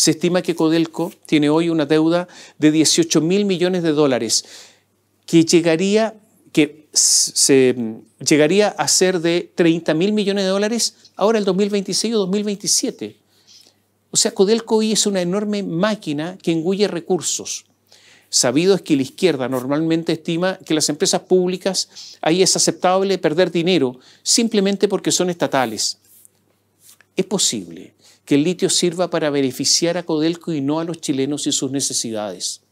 Se estima que Codelco tiene hoy una deuda de 18 mil millones de dólares que llegaría, que se, mm, llegaría a ser de 30 mil millones de dólares ahora el 2026 o 2027. O sea, Codelco hoy es una enorme máquina que engulle recursos. Sabido es que la izquierda normalmente estima que las empresas públicas ahí es aceptable perder dinero simplemente porque son estatales. ¿Es posible que el litio sirva para beneficiar a Codelco y no a los chilenos y sus necesidades?